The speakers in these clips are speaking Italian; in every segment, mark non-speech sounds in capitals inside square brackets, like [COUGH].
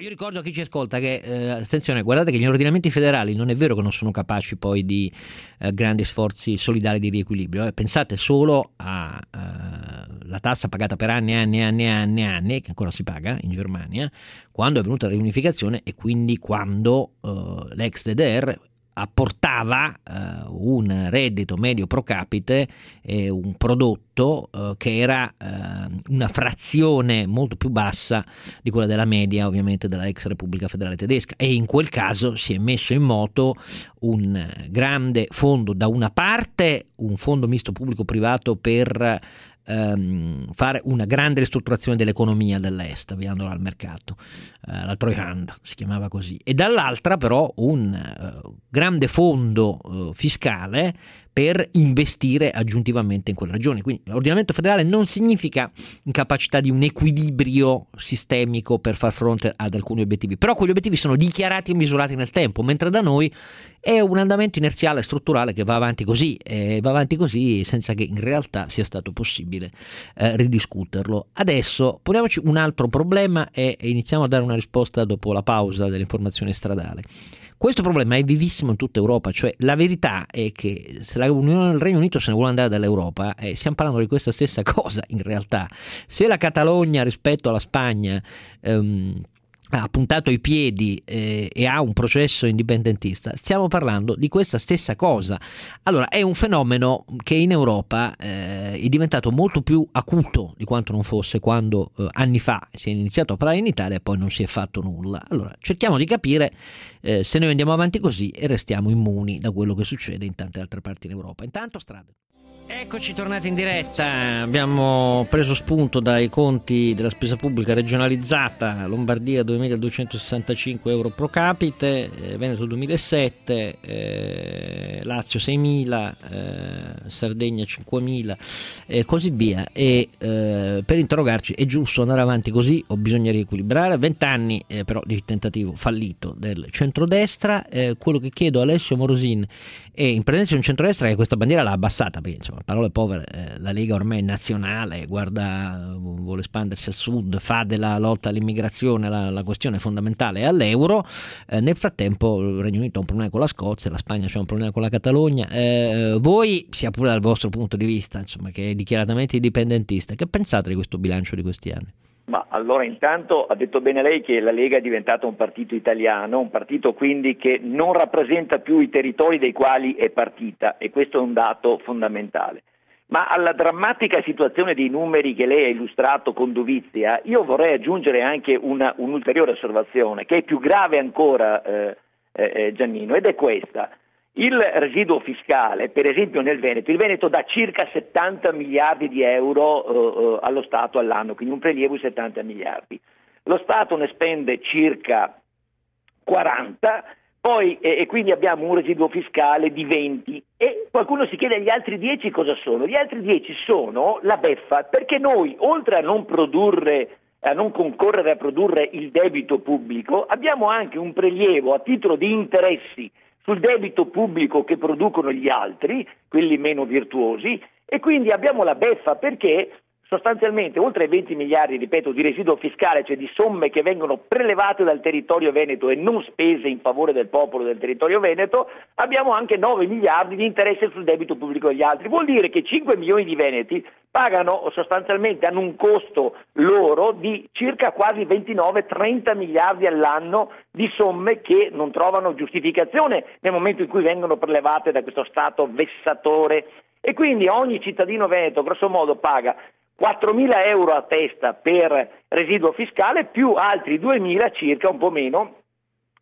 io ricordo a chi ci ascolta che, eh, attenzione, guardate che gli ordinamenti federali non è vero che non sono capaci poi di eh, grandi sforzi solidali di riequilibrio. Eh. Pensate solo alla eh, tassa pagata per anni e anni e anni e anni, anni, che ancora si paga in Germania, quando è venuta la riunificazione e quindi quando eh, l'ex DDR apportava eh, un reddito medio pro capite, eh, un prodotto eh, che era eh, una frazione molto più bassa di quella della media ovviamente della ex Repubblica Federale Tedesca e in quel caso si è messo in moto un grande fondo da una parte, un fondo misto pubblico-privato per ehm, fare una grande ristrutturazione dell'economia dell'est, avviandola al mercato, eh, la Troihand si chiamava così, e dall'altra però un eh, grande fondo eh, fiscale per investire aggiuntivamente in quella regione. Quindi l'ordinamento federale non significa incapacità di un equilibrio sistemico per far fronte ad alcuni obiettivi, però quegli obiettivi sono dichiarati e misurati nel tempo, mentre da noi è un andamento inerziale strutturale che va avanti così, e va avanti così senza che in realtà sia stato possibile eh, ridiscuterlo. Adesso poniamoci un altro problema e iniziamo a dare una risposta dopo la pausa dell'informazione stradale. Questo problema è vivissimo in tutta Europa, cioè la verità è che se la Unione, il Regno Unito se ne vuole andare dall'Europa, eh, stiamo parlando di questa stessa [LAUGHS] cosa in realtà. Se la Catalogna rispetto alla Spagna... Ehm, ha puntato i piedi eh, e ha un processo indipendentista, stiamo parlando di questa stessa cosa. Allora, è un fenomeno che in Europa eh, è diventato molto più acuto di quanto non fosse quando eh, anni fa si è iniziato a parlare in Italia e poi non si è fatto nulla. Allora, cerchiamo di capire eh, se noi andiamo avanti così e restiamo immuni da quello che succede in tante altre parti d'Europa. Intanto strade. Eccoci tornati in diretta, abbiamo preso spunto dai conti della spesa pubblica regionalizzata, Lombardia 2.265 euro pro capite, eh, Veneto 2.007, eh, Lazio 6.000, eh, Sardegna 5.000 e così via. E eh, per interrogarci è giusto andare avanti così o bisogna riequilibrare? 20 Vent'anni eh, però di tentativo fallito del centrodestra, eh, quello che chiedo a Alessio Morosin è in presenza di un centrodestra che questa bandiera l'ha abbassata, perché insomma parole povere, eh, la Lega ormai è nazionale, guarda, vuole espandersi al sud, fa della lotta all'immigrazione la, la questione fondamentale all'euro, eh, nel frattempo il Regno Unito ha un problema con la Scozia, la Spagna ha un problema con la Catalogna, eh, voi, sia pure dal vostro punto di vista, insomma, che è dichiaratamente indipendentista, che pensate di questo bilancio di questi anni? Ma allora intanto ha detto bene lei che la Lega è diventata un partito italiano, un partito quindi che non rappresenta più i territori dei quali è partita e questo è un dato fondamentale. Ma alla drammatica situazione dei numeri che lei ha illustrato con dovizia, io vorrei aggiungere anche una, un'ulteriore osservazione che è più grave ancora eh, eh, eh Giannino ed è questa. Il residuo fiscale, per esempio nel Veneto, il Veneto dà circa 70 miliardi di euro eh, eh, allo Stato all'anno, quindi un prelievo di 70 miliardi. Lo Stato ne spende circa 40 poi, eh, e quindi abbiamo un residuo fiscale di 20 e qualcuno si chiede gli altri 10 cosa sono? Gli altri 10 sono la beffa, perché noi oltre a non produrre a non concorrere a produrre il debito pubblico, abbiamo anche un prelievo a titolo di interessi sul debito pubblico che producono gli altri, quelli meno virtuosi, e quindi abbiamo la beffa perché sostanzialmente oltre ai 20 miliardi ripeto, di residuo fiscale, cioè di somme che vengono prelevate dal territorio veneto e non spese in favore del popolo del territorio veneto, abbiamo anche 9 miliardi di interesse sul debito pubblico degli altri. Vuol dire che 5 milioni di veneti pagano sostanzialmente, hanno un costo loro di circa quasi 29-30 miliardi all'anno di somme che non trovano giustificazione nel momento in cui vengono prelevate da questo Stato vessatore. E quindi ogni cittadino veneto, grosso modo, paga 4.000 euro a testa per residuo fiscale più altri 2.000 circa, un po' meno,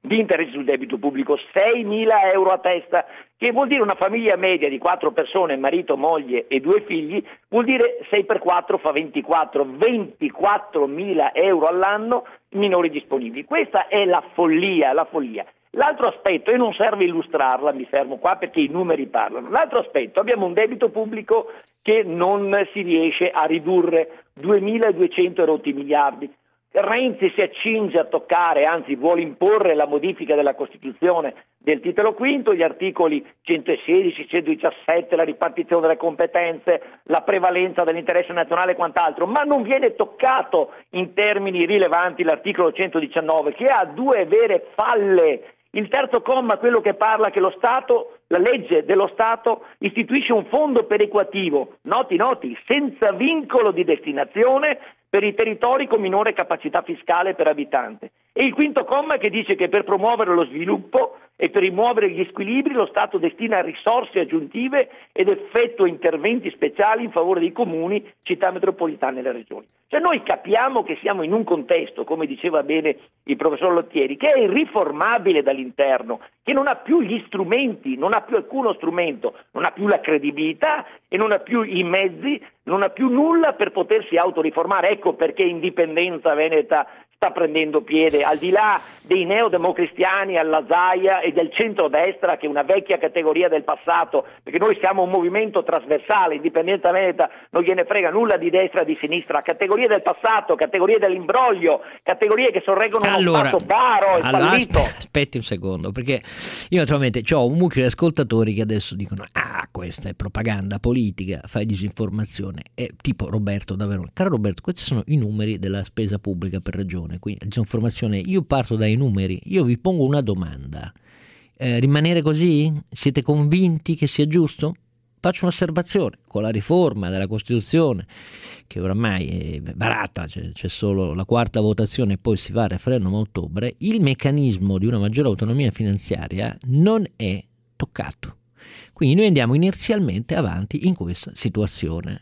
di interessi sul debito pubblico, 6.000 euro a testa, che vuol dire una famiglia media di 4 persone, marito, moglie e due figli, vuol dire 6 per 4 fa 24, 24.000 euro all'anno minori disponibili. Questa è la follia, la follia. L'altro aspetto, e non serve illustrarla, mi fermo qua perché i numeri parlano, l'altro aspetto, abbiamo un debito pubblico che non si riesce a ridurre, 2.200 erotti miliardi. Renzi si accinge a toccare, anzi vuole imporre la modifica della Costituzione del titolo quinto, gli articoli 116, 117, la ripartizione delle competenze, la prevalenza dell'interesse nazionale e quant'altro, ma non viene toccato in termini rilevanti l'articolo 119 che ha due vere falle il terzo comma è quello che parla che lo Stato, la legge dello Stato istituisce un fondo perequativo, noti noti, senza vincolo di destinazione per i territori con minore capacità fiscale per abitante. E il quinto comma che dice che per promuovere lo sviluppo e per rimuovere gli squilibri lo Stato destina risorse aggiuntive ed effettua interventi speciali in favore dei comuni, città metropolitane e le regioni. Cioè noi capiamo che siamo in un contesto, come diceva bene il professor Lottieri, che è irriformabile dall'interno, che non ha più gli strumenti, non ha più alcuno strumento, non ha più la credibilità e non ha più i mezzi, non ha più nulla per potersi autoriformare. Ecco perché indipendenza veneta sta prendendo piede, al di là dei neodemocristiani alla Zaia e del centrodestra, che è una vecchia categoria del passato, perché noi siamo un movimento trasversale, indipendentemente da, non gliene frega nulla di destra e di sinistra, categorie del passato, categorie dell'imbroglio, categorie che sorreggono allora, uno stato baro e allora, fallito. Aspetti un secondo, perché io naturalmente ho un mucchio di ascoltatori che adesso dicono ah, questa è propaganda politica, fai disinformazione, è tipo Roberto davvero. Caro Roberto, questi sono i numeri della spesa pubblica per ragione disinformazione. Quindi, disinformazione, io parto dai numeri, io vi pongo una domanda. Eh, rimanere così? Siete convinti che sia giusto? Faccio un'osservazione, con la riforma della Costituzione, che oramai è barata, c'è, c'è solo la quarta votazione e poi si va al referendum a ottobre, il meccanismo di una maggiore autonomia finanziaria non è toccato. Quindi noi andiamo inerzialmente avanti in questa situazione.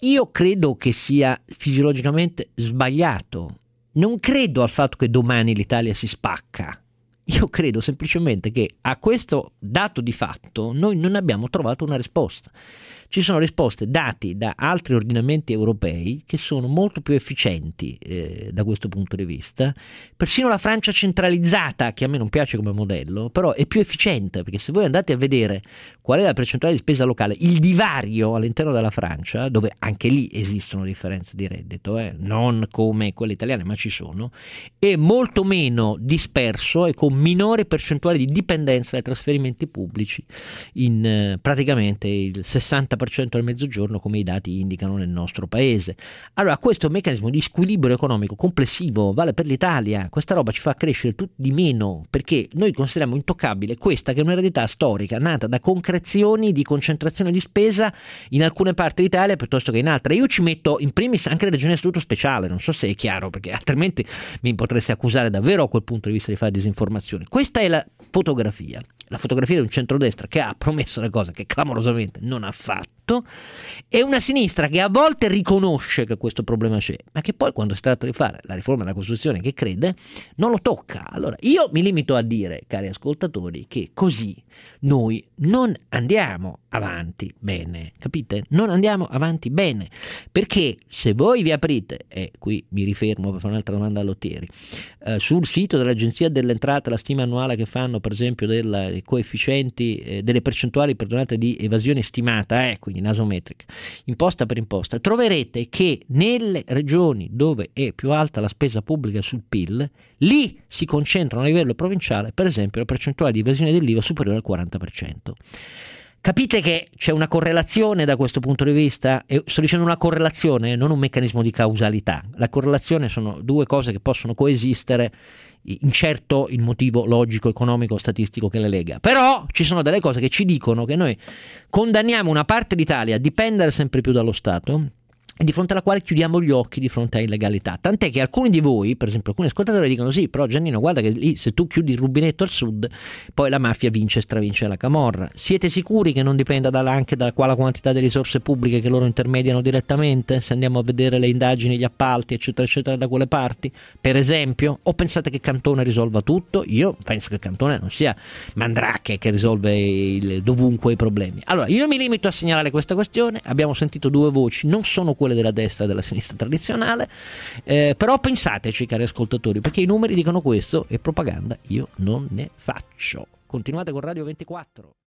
Io credo che sia fisiologicamente sbagliato non credo al fatto che domani l'Italia si spacca io credo semplicemente che a questo dato di fatto noi non abbiamo trovato una risposta. Ci sono risposte date da altri ordinamenti europei che sono molto più efficienti eh, da questo punto di vista. Persino la Francia centralizzata, che a me non piace come modello, però è più efficiente perché se voi andate a vedere qual è la percentuale di spesa locale, il divario all'interno della Francia, dove anche lì esistono differenze di reddito, eh, non come quelle italiane, ma ci sono, è molto meno disperso e con minore percentuale di dipendenza dai trasferimenti pubblici in eh, praticamente il 60% del mezzogiorno come i dati indicano nel nostro paese. Allora questo meccanismo di squilibrio economico complessivo vale per l'Italia, questa roba ci fa crescere tutti di meno perché noi consideriamo intoccabile questa che è un'eredità storica nata da concrezioni di concentrazione di spesa in alcune parti d'Italia piuttosto che in altre. Io ci metto in primis anche la regione istituto speciale, non so se è chiaro perché altrimenti mi potreste accusare davvero a quel punto di vista di fare disinformazione informazione. Questa è la fotografia la fotografia di un centrodestra che ha promesso le cose che clamorosamente non ha fatto e una sinistra che a volte riconosce che questo problema c'è, ma che poi quando si tratta di fare la riforma della Costituzione che crede non lo tocca. Allora io mi limito a dire, cari ascoltatori, che così noi non andiamo avanti bene, capite? Non andiamo avanti bene, perché se voi vi aprite, e qui mi rifermo per fare un'altra domanda a Lottieri, eh, sul sito dell'Agenzia delle Entrate la stima annuale che fanno per esempio del... Eh, coefficienti, eh, delle percentuali perdonate, di evasione stimata, eh, quindi nasometrica, imposta per imposta, troverete che nelle regioni dove è più alta la spesa pubblica sul PIL, lì si concentrano a livello provinciale, per esempio, la percentuale di evasione dell'IVA superiore al 40%. Capite che c'è una correlazione da questo punto di vista? E sto dicendo una correlazione, non un meccanismo di causalità. La correlazione sono due cose che possono coesistere, incerto il motivo logico, economico, statistico che le lega. Però ci sono delle cose che ci dicono che noi condanniamo una parte d'Italia a dipendere sempre più dallo Stato, di fronte alla quale chiudiamo gli occhi di fronte a illegalità. Tant'è che alcuni di voi, per esempio alcuni ascoltatori, dicono sì, però Giannino guarda che lì se tu chiudi il rubinetto al sud, poi la mafia vince e stravince la Camorra. Siete sicuri che non dipenda dalla, anche da quale quantità di risorse pubbliche che loro intermediano direttamente, se andiamo a vedere le indagini, gli appalti, eccetera, eccetera, da quelle parti? Per esempio, o pensate che Cantone risolva tutto? Io penso che Cantone non sia Mandrake che risolve il, dovunque i problemi. Allora, io mi limito a segnalare questa questione, abbiamo sentito due voci, non sono quelle quelle della destra e della sinistra tradizionale. Eh, però pensateci, cari ascoltatori, perché i numeri dicono questo e propaganda io non ne faccio. Continuate con Radio 24.